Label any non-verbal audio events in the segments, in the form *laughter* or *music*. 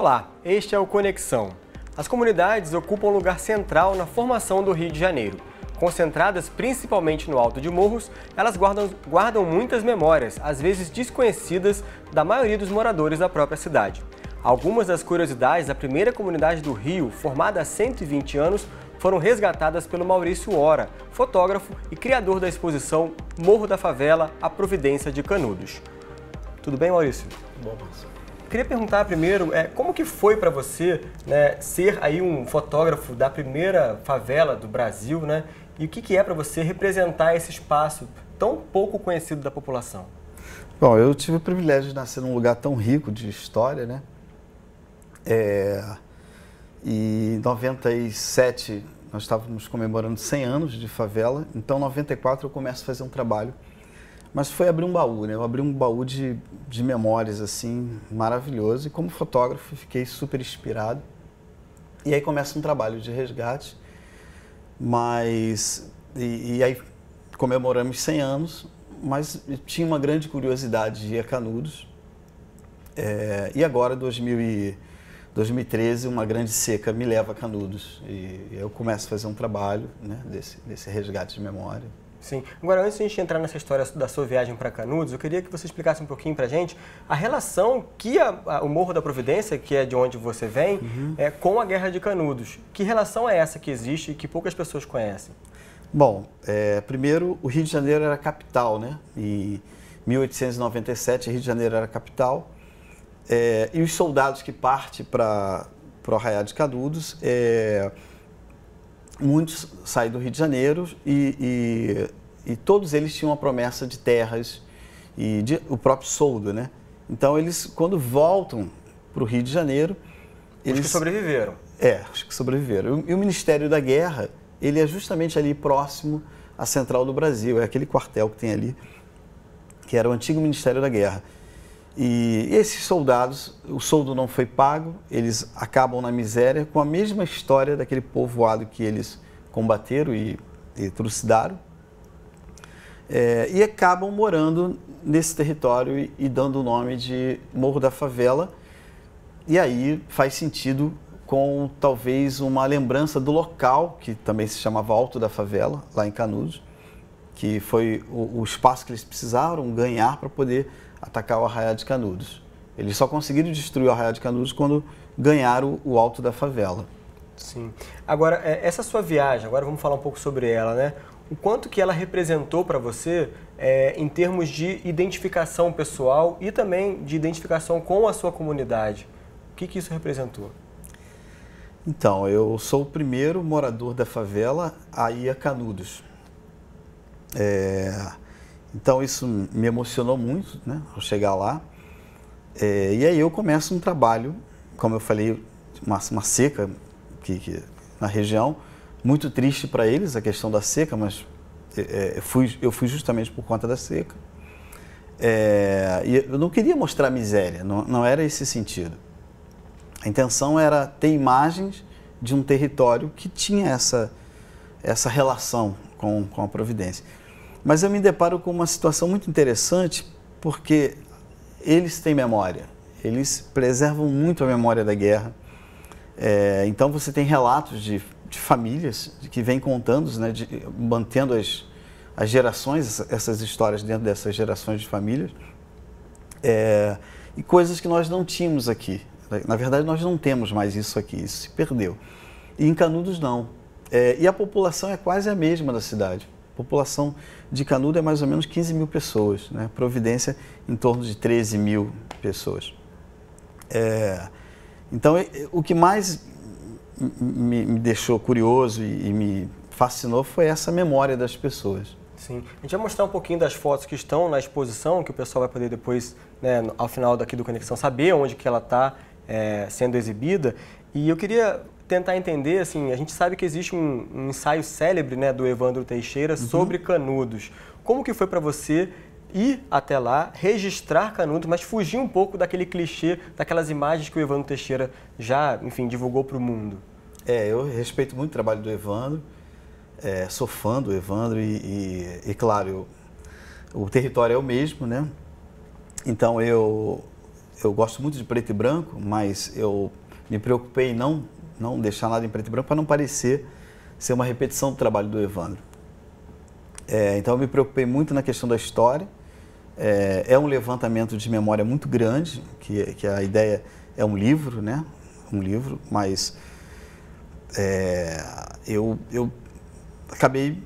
Olá, este é o Conexão. As comunidades ocupam um lugar central na formação do Rio de Janeiro. Concentradas principalmente no alto de morros, elas guardam, guardam muitas memórias, às vezes desconhecidas, da maioria dos moradores da própria cidade. Algumas das curiosidades da primeira comunidade do Rio, formada há 120 anos, foram resgatadas pelo Maurício Ora, fotógrafo e criador da exposição Morro da Favela, a Providência de Canudos. Tudo bem, Maurício? bom, Maurício queria perguntar primeiro, é, como que foi para você né, ser aí um fotógrafo da primeira favela do Brasil, né? E o que, que é para você representar esse espaço tão pouco conhecido da população? Bom, eu tive o privilégio de nascer num lugar tão rico de história, né? É, e em 97 nós estávamos comemorando 100 anos de favela, então em 94 eu começo a fazer um trabalho mas foi abrir um baú, né? Eu abri um baú de, de memórias, assim, maravilhoso. E como fotógrafo, fiquei super inspirado. E aí começa um trabalho de resgate. Mas. E, e aí comemoramos 100 anos, mas tinha uma grande curiosidade de ir a Canudos. É, e agora, 2000 e, 2013, uma grande seca me leva a Canudos. E eu começo a fazer um trabalho né, desse, desse resgate de memória. Sim. Agora, antes de a gente entrar nessa história da sua viagem para Canudos, eu queria que você explicasse um pouquinho para a gente a relação que a, a, o Morro da Providência, que é de onde você vem, uhum. é, com a Guerra de Canudos. Que relação é essa que existe e que poucas pessoas conhecem? Bom, é, primeiro, o Rio de Janeiro era capital, né? E 1897, o Rio de Janeiro era capital. É, e os soldados que partem para o Arraial de Canudos... É, muitos saíram do Rio de Janeiro e, e, e todos eles tinham a promessa de terras e de, o próprio soldo, né? Então eles, quando voltam para o Rio de Janeiro, eles é, que sobreviveram. É, acho que sobreviveram. E o Ministério da Guerra, ele é justamente ali próximo à Central do Brasil, é aquele quartel que tem ali, que era o antigo Ministério da Guerra. E esses soldados, o soldo não foi pago, eles acabam na miséria com a mesma história daquele povoado que eles combateram e, e trucidaram. É, e acabam morando nesse território e, e dando o nome de Morro da Favela. E aí faz sentido com talvez uma lembrança do local, que também se chamava Alto da Favela, lá em Canudos, que foi o, o espaço que eles precisaram ganhar para poder atacar o Arraial de Canudos. Eles só conseguiram destruir o Arraial de Canudos quando ganharam o Alto da Favela. Sim. Agora, é, essa sua viagem, agora vamos falar um pouco sobre ela, né? O quanto que ela representou para você é, em termos de identificação pessoal e também de identificação com a sua comunidade? O que, que isso representou? Então, eu sou o primeiro morador da favela a ir a Canudos. É, então isso me emocionou muito, né, ao chegar lá. É, e aí eu começo um trabalho, como eu falei, uma, uma seca que, que, na região, muito triste para eles a questão da seca, mas é, é, eu, fui, eu fui justamente por conta da seca. É, e eu não queria mostrar miséria, não, não era esse sentido. A intenção era ter imagens de um território que tinha essa, essa relação com, com a providência. Mas eu me deparo com uma situação muito interessante, porque eles têm memória, eles preservam muito a memória da guerra. É, então você tem relatos de, de famílias que vêm contando, né, de, mantendo as, as gerações, essas histórias dentro dessas gerações de famílias, é, e coisas que nós não tínhamos aqui. Na verdade, nós não temos mais isso aqui, isso se perdeu. E em Canudos, não. É, e a população é quase a mesma da cidade população de Canudo é mais ou menos 15 mil pessoas, né? Providência em torno de 13 mil pessoas. É, então, o que mais me, me deixou curioso e, e me fascinou foi essa memória das pessoas. Sim. A gente vai mostrar um pouquinho das fotos que estão na exposição, que o pessoal vai poder depois, né, ao final daqui do Conexão, saber onde que ela está é, sendo exibida. E eu queria tentar entender, assim, a gente sabe que existe um, um ensaio célebre, né, do Evandro Teixeira uhum. sobre canudos. Como que foi para você ir até lá, registrar Canudos, mas fugir um pouco daquele clichê, daquelas imagens que o Evandro Teixeira já, enfim, divulgou para o mundo? É, eu respeito muito o trabalho do Evandro, é, sou fã do Evandro e, e, e claro, eu, o território é o mesmo, né? Então eu, eu gosto muito de preto e branco, mas eu me preocupei não não deixar nada em preto e branco para não parecer ser uma repetição do trabalho do Evandro. É, então eu me preocupei muito na questão da história. É, é um levantamento de memória muito grande, que, que, a ideia é um livro, né? Um livro, mas é, eu, eu acabei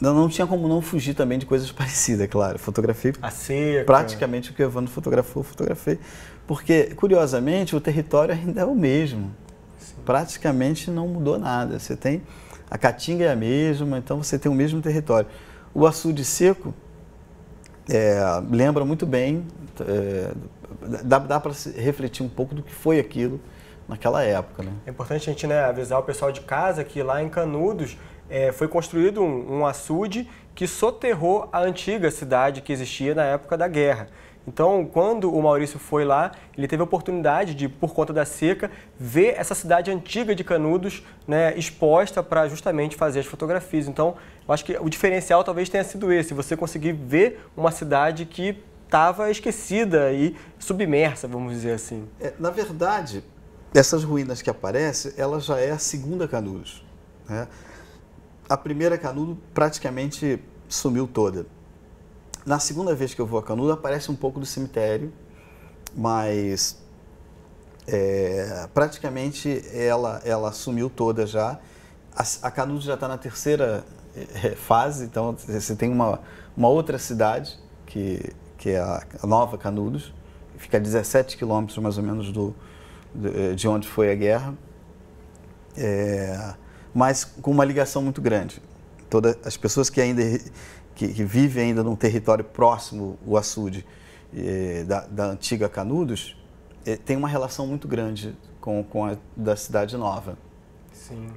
não, não tinha como não fugir também de coisas *laughs* parecidas, é claro. Fotografei praticamente o que o Evandro fotografou, fotografei. Porque, curiosamente, o território ainda é o mesmo praticamente não mudou nada. Você tem a caatinga é a mesma, então você tem o mesmo território. O açude seco é, lembra muito bem, é, dá, dá para refletir um pouco do que foi aquilo naquela época. Né? É importante a gente né, avisar o pessoal de casa que lá em Canudos é, foi construído um, um açude que soterrou a antiga cidade que existia na época da guerra. Então, quando o Maurício foi lá, ele teve a oportunidade de, por conta da seca, ver essa cidade antiga de Canudos né, exposta para justamente fazer as fotografias. Então, eu acho que o diferencial talvez tenha sido esse, você conseguir ver uma cidade que estava esquecida e submersa, vamos dizer assim. É, na verdade, essas ruínas que aparecem, ela já é a segunda Canudos. Né? A primeira Canudo praticamente sumiu toda. Na segunda vez que eu vou a Canudos, aparece um pouco do cemitério, mas é, praticamente ela, ela sumiu toda já. A, a Canudos já está na terceira é, é, fase, então você tem uma, uma outra cidade, que, que é a Nova Canudos, fica a 17 quilômetros mais ou menos do, é, de onde foi a guerra, é, mas com uma ligação muito grande. Todas as pessoas que ainda que, que vive ainda num território próximo o açude eh, da, da, antiga Canudos, eh, tem uma relação muito grande com, com a da Cidade Nova. Sim.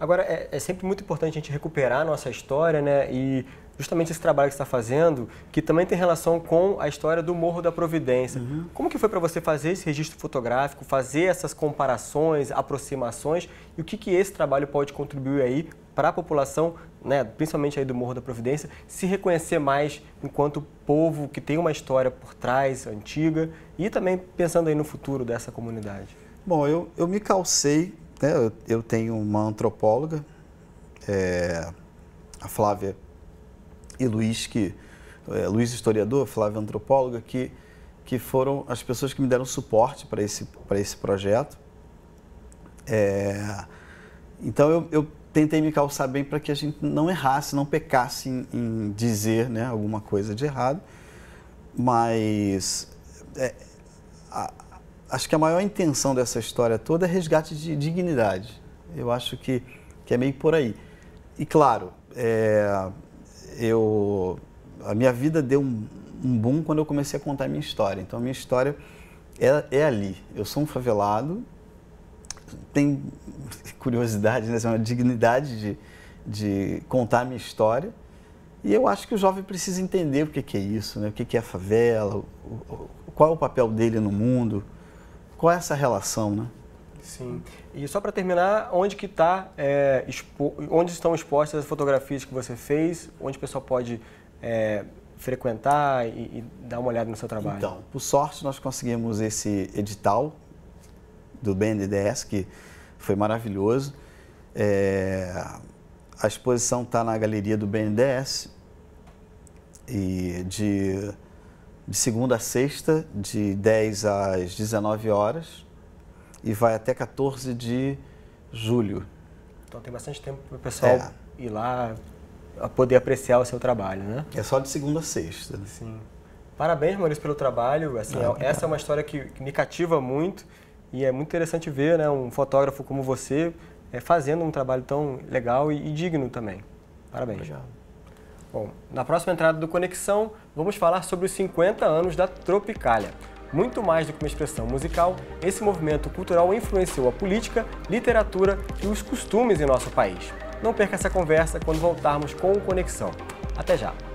Agora, é, é sempre muito importante a gente recuperar a nossa história, né? E justamente esse trabalho que você está fazendo, que também tem relação com a história do Morro da Providência. Uhum. Como que foi para você fazer esse registro fotográfico, fazer essas comparações, aproximações, e o que, que esse trabalho pode contribuir aí para a população, né, principalmente aí do Morro da Providência, se reconhecer mais enquanto povo que tem uma história por trás, antiga, e também pensando aí no futuro dessa comunidade? Bom, eu, eu me calcei, né, eu, eu tenho uma antropóloga, é, a Flávia e Luiz, que é, Luiz historiador, Flávio antropóloga, que, que foram as pessoas que me deram suporte para esse, esse projeto. É, então eu, eu, tentei me calçar bem para que a gente não errasse, não pecasse em, em dizer né, alguma coisa de errado, mas é, a, acho que a maior intenção dessa história toda é resgate de dignidade. Eu acho que, que é meio por aí. E claro, é, eu a minha vida deu um, um, boom quando eu comecei a contar a minha história. Então a minha história é, é ali. Eu sou um favelado, tenho *laughs* curiosidade, né, uma dignidade de, de contar a minha história. E eu acho que o jovem precisa entender o que, que é isso, né? o que, que é a favela, o, o, qual é o papel dele no mundo, qual é essa relação, né? Sim. E só para terminar, onde que tá, é, expo... onde estão expostas as fotografias que você fez, onde o pessoal pode é, frequentar e, e, dar uma olhada no seu trabalho? Então, por sorte, nós conseguimos esse edital do BNDES, que foi maravilhoso. É, a exposição está na galeria do BNDES e de, de segunda a sexta, de 10 às 19 horas e vai até 14 de julho. Então tem bastante tempo para o pessoal é. ir lá a poder apreciar o seu trabalho, né? É só de segunda a sexta. Né? Sim. Parabéns, Maurício, pelo trabalho. Assim, ah, essa é uma história que, me cativa muito e é muito interessante ver né, um fotógrafo como você é, fazendo um trabalho tão legal e, e digno também. Parabéns. Já. Bom, na próxima entrada do Conexão, vamos falar sobre os 50 anos da Tropicália. Muito mais do que uma expressão musical, esse movimento cultural influenciou a política, literatura e os costumes em nosso país. Não perca essa conversa quando voltarmos com o Conexão. Até já!